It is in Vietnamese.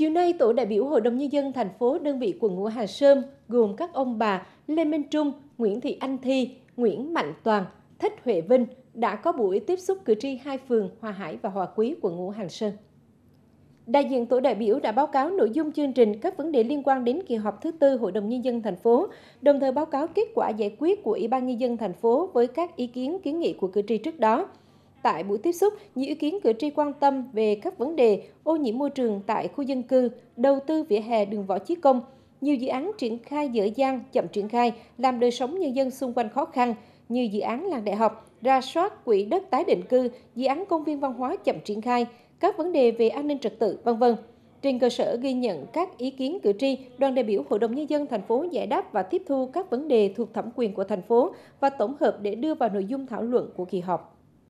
Chiều nay, tổ đại biểu Hội đồng Nhân dân thành phố đơn vị quận ngũ Hà Sơn gồm các ông bà Lê Minh Trung, Nguyễn Thị Anh Thi, Nguyễn Mạnh Toàn, Thích Huệ Vinh đã có buổi tiếp xúc cử tri hai phường Hòa Hải và Hòa Quý quận ngũ Hà Sơn. Đại diện tổ đại biểu đã báo cáo nội dung chương trình các vấn đề liên quan đến kỳ họp thứ tư Hội đồng Nhân dân thành phố, đồng thời báo cáo kết quả giải quyết của Ủy ban Nhân dân thành phố với các ý kiến kiến nghị của cử tri trước đó. Tại buổi tiếp xúc, nhiều ý kiến cử tri quan tâm về các vấn đề ô nhiễm môi trường tại khu dân cư, đầu tư vỉa hè đường Võ Chí Công. Nhiều dự án triển khai dở dang, chậm triển khai, làm đời sống nhân dân xung quanh khó khăn, như dự án làng đại học, ra soát quỹ đất tái định cư, dự án công viên văn hóa chậm triển khai, các vấn đề về an ninh trật tự, vân vân. Trên cơ sở ghi nhận các ý kiến cử tri, đoàn đại biểu Hội đồng nhân dân thành phố giải đáp và tiếp thu các vấn đề thuộc thẩm quyền của thành phố và tổng hợp để đưa vào nội dung thảo luận của kỳ họp.